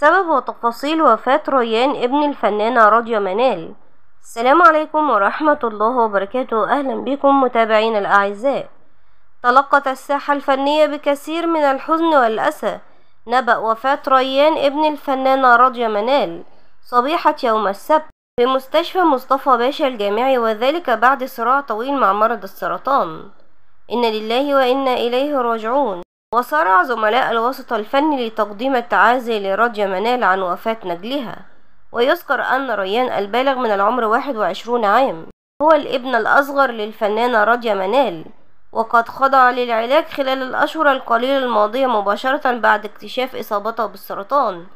سبب وتفاصيل وفاة ريان ابن الفنانة راديو منال السلام عليكم ورحمة الله وبركاته أهلا بكم متابعين الأعزاء تلقت الساحة الفنية بكثير من الحزن والأسى نبأ وفاة ريان ابن الفنانة راديو منال صبيحة يوم السبت في مستشفى مصطفى باشا الجامعي وذلك بعد صراع طويل مع مرض السرطان إن لله وإنا إليه راجعون وصارع زملاء الوسط الفني لتقديم التعازي لراديا منال عن وفاة نجلها ويذكر أن ريان البالغ من العمر 21 عام هو الابن الأصغر للفنانة راديا منال وقد خضع للعلاج خلال الأشهر القليلة الماضية مباشرة بعد اكتشاف إصابته بالسرطان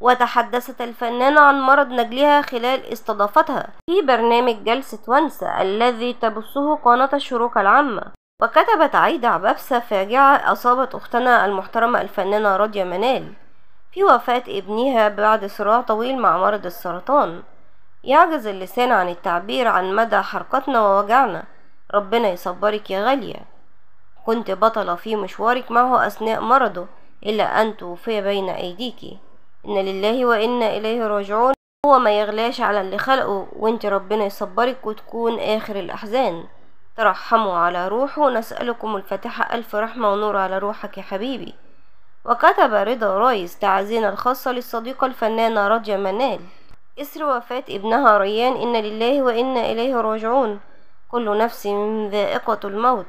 وتحدثت الفنانة عن مرض نجلها خلال استضافتها في برنامج جلسة ونسة الذي تبثه قناة الشروق العامة وكتبت عايدة عبابسة فاجعة أصابت أختنا المحترمة الفنانة راديا منال في وفاة ابنها بعد صراع طويل مع مرض السرطان يعجز اللسان عن التعبير عن مدى حرقتنا ووجعنا ربنا يصبرك يا غالية كنت بطلة في مشوارك معه أثناء مرضه إلا أن توفي بين أيديكي إن لله وإنا إليه راجعون هو ما يغلاش على اللي خلقه وانت ربنا يصبرك وتكون آخر الأحزان ترحموا على روحه نسألكم الفاتحة ألف رحمة ونور على روحك يا حبيبي وكتب رضا رايز تعزينا الخاصة للصديقة الفنانة راديا منال إسر وفاة ابنها ريان إن لله وإنا إليه راجعون كل نفس ذائقة الموت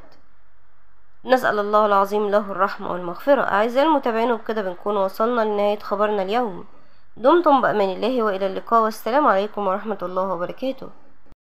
نسأل الله العظيم له الرحمة والمغفرة أعزائي المتابعين وبكده بنكون وصلنا لنهاية خبرنا اليوم دمتم بأمان الله وإلى اللقاء والسلام عليكم ورحمة الله وبركاته